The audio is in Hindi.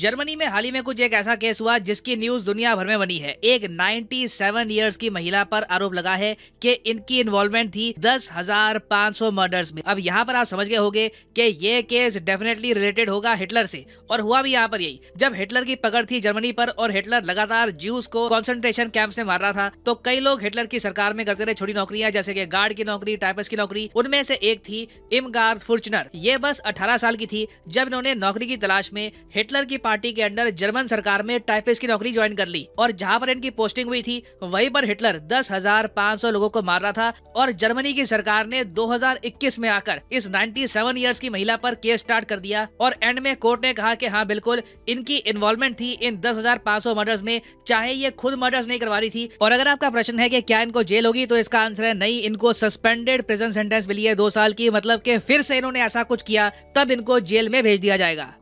जर्मनी में हाल ही में कुछ एक ऐसा केस हुआ जिसकी न्यूज दुनिया भर में बनी है एक 97 ईयर्स की महिला पर आरोप लगा है कि इनकी इन्वॉल्वमेंट थी दस हजार पाँच सौ मर्डर्स में अब यहाँ पर आप समझ गए होंगे कि ये केस डेफिनेटली रिलेटेड होगा हिटलर से और हुआ भी यहाँ पर यही जब हिटलर की पकड़ थी जर्मनी पर और हिटलर लगातार ज्यूस को कॉन्सेंट्रेशन कैंप ऐसी मार रहा था तो कई लोग हिटलर की सरकार में करते रहे छोटी नौकरियाँ जैसे की गार्ड की नौकरी टाइपस की नौकरी उनमें से एक थी इमगार्थ फुर्चनर ये बस अठारह साल की थी जब इन्होंने नौकरी की तलाश में हिटलर की पार्टी के अंडर जर्मन सरकार में टाइपिस्ट की नौकरी ज्वाइन कर ली और जहाँ पर इनकी पोस्टिंग हुई थी वहीं पर हिटलर दस हजार पाँच सौ लोगों को मार रहा था और जर्मनी की सरकार ने 2021 में आकर इस 97 सेवन ईयर्स की महिला पर केस स्टार्ट कर दिया और एंड में कोर्ट ने कहा की हाँ बिल्कुल इनकी इन्वॉल्वमेंट थी इन सौ मर्डर्स में चाहे ये खुद मर्डर्स नहीं करवा रही थी और अगर आपका प्रश्न है की क्या इनको जेल होगी तो इसका आंसर है नहीं इनको सस्पेंडेड प्रेजेंट सेंटेंस मिली है दो साल की मतलब के फिर से इन्होंने ऐसा कुछ किया तब इनको जेल में भेज दिया जाएगा